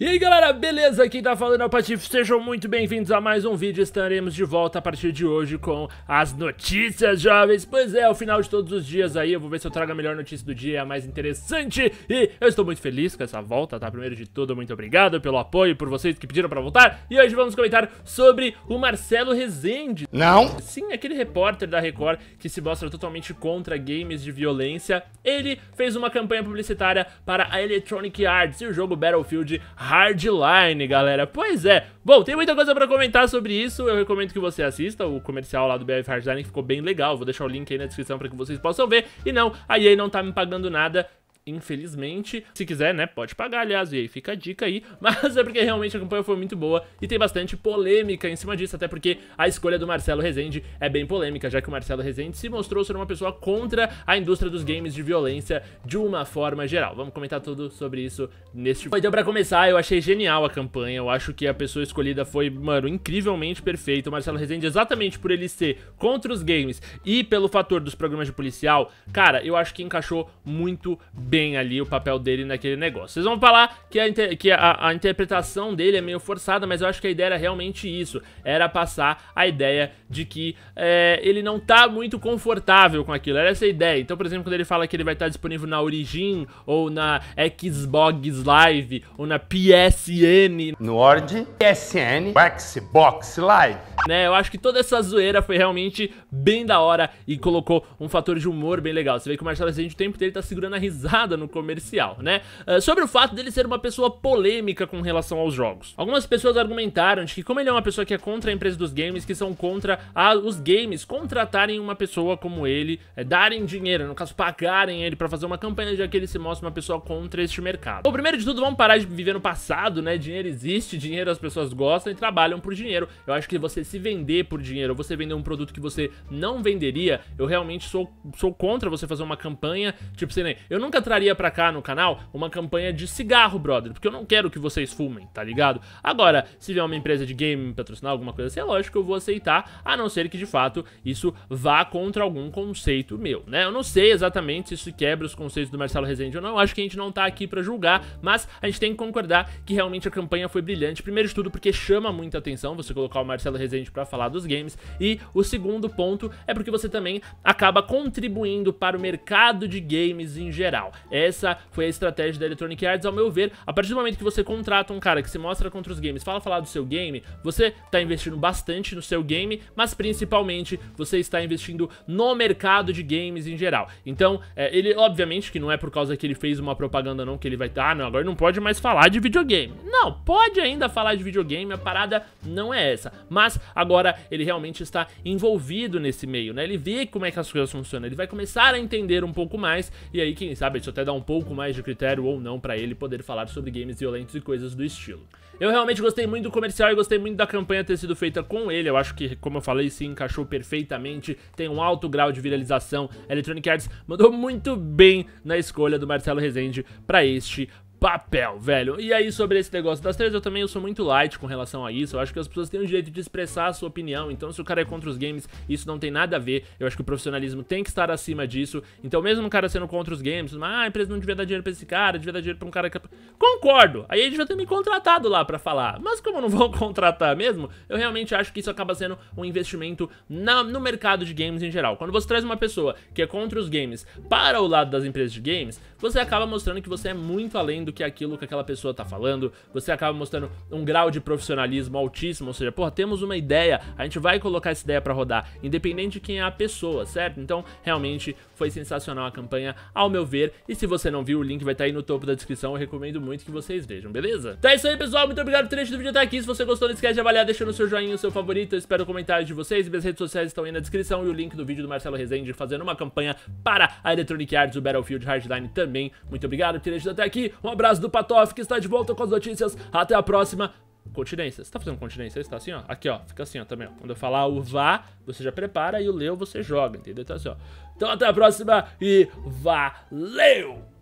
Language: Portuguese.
E aí galera, beleza? Quem tá falando é o Patife, sejam muito bem-vindos a mais um vídeo Estaremos de volta a partir de hoje com as notícias, jovens Pois é, o final de todos os dias aí, eu vou ver se eu trago a melhor notícia do dia, a mais interessante E eu estou muito feliz com essa volta, tá? Primeiro de tudo, muito obrigado pelo apoio, por vocês que pediram pra voltar E hoje vamos comentar sobre o Marcelo Rezende Não! Sim, aquele repórter da Record que se mostra totalmente contra games de violência Ele fez uma campanha publicitária para a Electronic Arts e o jogo Battlefield Hardline, galera. Pois é. Bom, tem muita coisa pra comentar sobre isso. Eu recomendo que você assista o comercial lá do BF Hardline, que ficou bem legal. Vou deixar o link aí na descrição pra que vocês possam ver. E não, a EA não tá me pagando nada infelizmente. Se quiser, né, pode pagar, aliás, e aí fica a dica aí. Mas é porque realmente a campanha foi muito boa e tem bastante polêmica em cima disso, até porque a escolha do Marcelo Rezende é bem polêmica, já que o Marcelo Rezende se mostrou ser uma pessoa contra a indústria dos games de violência de uma forma geral. Vamos comentar tudo sobre isso neste vídeo. Então, pra começar, eu achei genial a campanha, eu acho que a pessoa escolhida foi, mano, incrivelmente perfeita. O Marcelo Rezende, exatamente por ele ser contra os games e pelo fator dos programas de policial, cara, eu acho que encaixou muito bem bem ali o papel dele naquele negócio. Vocês vão falar que, a, que a, a, interpretação dele é meio forçada, mas eu acho que a ideia era realmente isso. Era passar a ideia de que é, ele não tá muito confortável com aquilo. Era essa a ideia. Então, por exemplo, quando ele fala que ele vai estar tá disponível na Origin, ou na Xbox Live, ou na PSN. no Word, PSN, Xbox Live. Né, eu acho que toda essa zoeira foi realmente bem da hora e colocou um fator de humor bem legal. Você vê que o Marcelo Rezende o tempo dele tá segurando a risada nada no comercial, né? Uh, sobre o fato dele ser uma pessoa polêmica com relação aos jogos. Algumas pessoas argumentaram de que como ele é uma pessoa que é contra a empresa dos games, que são contra a, os games contratarem uma pessoa como ele, é, darem dinheiro, no caso pagarem ele para fazer uma campanha, já que ele se mostra uma pessoa contra este mercado. Bom, primeiro de tudo, vamos parar de viver no passado, né? Dinheiro existe, dinheiro as pessoas gostam e trabalham por dinheiro. Eu acho que você se vender por dinheiro, você vender um produto que você não venderia, eu realmente sou, sou contra você fazer uma campanha, tipo, sei nem, eu nunca trabalho traria pra cá no canal uma campanha de cigarro, brother, porque eu não quero que vocês fumem, tá ligado? Agora, se vier uma empresa de game me patrocinar alguma coisa assim, é lógico que eu vou aceitar, a não ser que de fato isso vá contra algum conceito meu, né? Eu não sei exatamente se isso quebra os conceitos do Marcelo Rezende ou não, acho que a gente não tá aqui pra julgar, mas a gente tem que concordar que realmente a campanha foi brilhante. Primeiro de tudo, porque chama muita atenção você colocar o Marcelo Rezende pra falar dos games, e o segundo ponto é porque você também acaba contribuindo para o mercado de games em geral. Essa foi a estratégia da Electronic Arts, ao meu ver. A partir do momento que você contrata um cara que se mostra contra os games, fala falar do seu game, você está investindo bastante no seu game, mas principalmente você está investindo no mercado de games em geral. Então, é, ele, obviamente, que não é por causa que ele fez uma propaganda não que ele vai estar, ah, não, agora não pode mais falar de videogame. Não, pode ainda falar de videogame, a parada não é essa. Mas agora ele realmente está envolvido nesse meio, né? Ele vê como é que as coisas funcionam, ele vai começar a entender um pouco mais e aí, quem sabe, ele até dar um pouco mais de critério ou não para ele poder falar sobre games violentos e coisas do estilo. Eu realmente gostei muito do comercial e gostei muito da campanha ter sido feita com ele. Eu acho que, como eu falei, se encaixou perfeitamente, tem um alto grau de viralização. Electronic Arts mandou muito bem na escolha do Marcelo Rezende para este papel, velho. E aí, sobre esse negócio das três, eu também eu sou muito light com relação a isso. Eu acho que as pessoas têm o direito de expressar a sua opinião. Então, se o cara é contra os games, isso não tem nada a ver. Eu acho que o profissionalismo tem que estar acima disso. Então, mesmo um cara sendo contra os games, ah, a empresa não devia dar dinheiro pra esse cara, devia dar dinheiro pra um cara que. É Concordo! Aí ele já ter me contratado lá pra falar. Mas como não vão contratar mesmo, eu realmente acho que isso acaba sendo um investimento na, no mercado de games em geral. Quando você traz uma pessoa que é contra os games para o lado das empresas de games, você acaba mostrando que você é muito além do que é aquilo que aquela pessoa tá falando, você acaba mostrando um grau de profissionalismo altíssimo, ou seja, porra temos uma ideia, a gente vai colocar essa ideia para rodar, independente de quem é a pessoa, certo? Então, realmente foi sensacional a campanha, ao meu ver, e se você não viu, o link vai estar tá aí no topo da descrição, eu recomendo muito que vocês vejam, beleza? Então é isso aí, pessoal, muito obrigado por trecho do vídeo até aqui, se você gostou, não esquece de avaliar deixando o seu joinha, o seu favorito, eu espero comentários de vocês, minhas redes sociais estão aí na descrição e o link do vídeo do Marcelo Rezende fazendo uma campanha para a Electronic Arts, o Battlefield Hardline também. Muito obrigado por ter assistido até aqui, um abraço abraço do Patof, que está de volta com as notícias. Até a próxima. Continência. Você tá fazendo continência? Você tá assim, ó. Aqui, ó. Fica assim, ó, também, ó. Quando eu falar o vá, você já prepara e o leu você joga, entendeu? Então, assim, ó. Então, até a próxima e valeu!